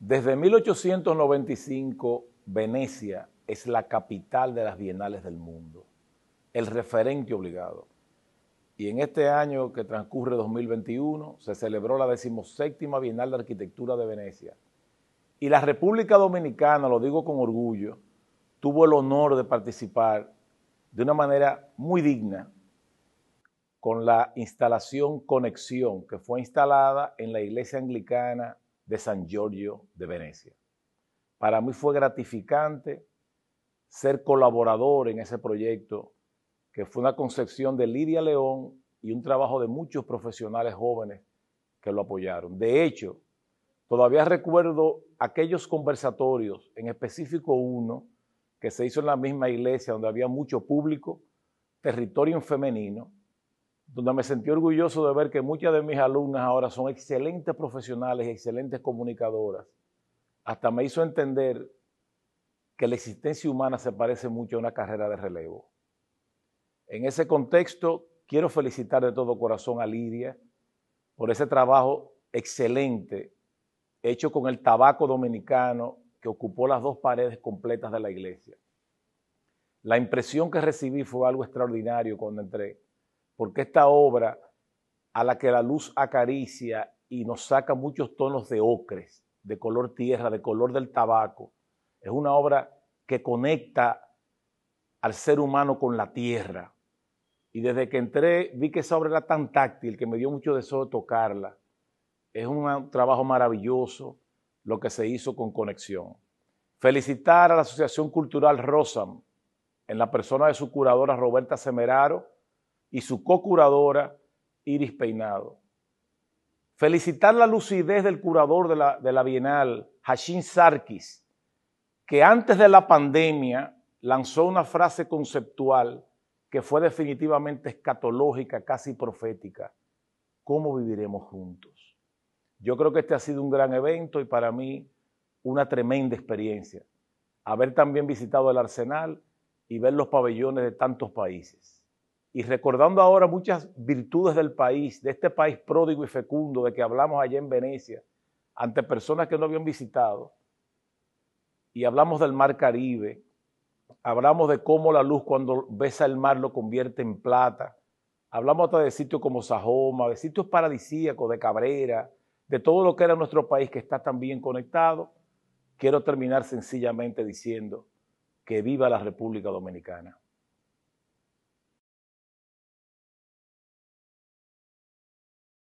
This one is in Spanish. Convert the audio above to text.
Desde 1895, Venecia es la capital de las bienales del mundo, el referente obligado. Y en este año que transcurre 2021 se celebró la decimoséptima Bienal de Arquitectura de Venecia. Y la República Dominicana, lo digo con orgullo, tuvo el honor de participar de una manera muy digna con la instalación Conexión, que fue instalada en la iglesia anglicana de San Giorgio de Venecia. Para mí fue gratificante ser colaborador en ese proyecto, que fue una concepción de Lidia León y un trabajo de muchos profesionales jóvenes que lo apoyaron. De hecho, todavía recuerdo aquellos conversatorios, en específico uno, que se hizo en la misma iglesia donde había mucho público, territorio femenino, donde me sentí orgulloso de ver que muchas de mis alumnas ahora son excelentes profesionales y excelentes comunicadoras. Hasta me hizo entender que la existencia humana se parece mucho a una carrera de relevo. En ese contexto, quiero felicitar de todo corazón a Lidia por ese trabajo excelente hecho con el tabaco dominicano que ocupó las dos paredes completas de la iglesia. La impresión que recibí fue algo extraordinario cuando entré porque esta obra a la que la luz acaricia y nos saca muchos tonos de ocres, de color tierra, de color del tabaco, es una obra que conecta al ser humano con la tierra. Y desde que entré vi que esa obra era tan táctil que me dio mucho deseo de tocarla. Es un trabajo maravilloso lo que se hizo con conexión. Felicitar a la Asociación Cultural Rosam en la persona de su curadora Roberta Semeraro y su co-curadora Iris Peinado. Felicitar la lucidez del curador de la, Bienal, Hashim Sarkis, que antes de la pandemia lanzó una frase conceptual que fue definitivamente escatológica, casi profética. ¿Cómo viviremos juntos? Yo creo que este ha sido un gran evento y para mí una tremenda experiencia. Haber también visitado el arsenal y ver los pabellones de tantos países. Y recordando ahora muchas virtudes del país, de este país pródigo y fecundo de que hablamos allá en Venecia, ante personas que no habían visitado, y hablamos del mar Caribe, hablamos de cómo la luz cuando besa el mar lo convierte en plata, hablamos hasta de sitios como Sajoma, de sitios paradisíacos, de Cabrera, de todo lo que era nuestro país que está tan bien conectado, quiero terminar sencillamente diciendo que viva la República Dominicana.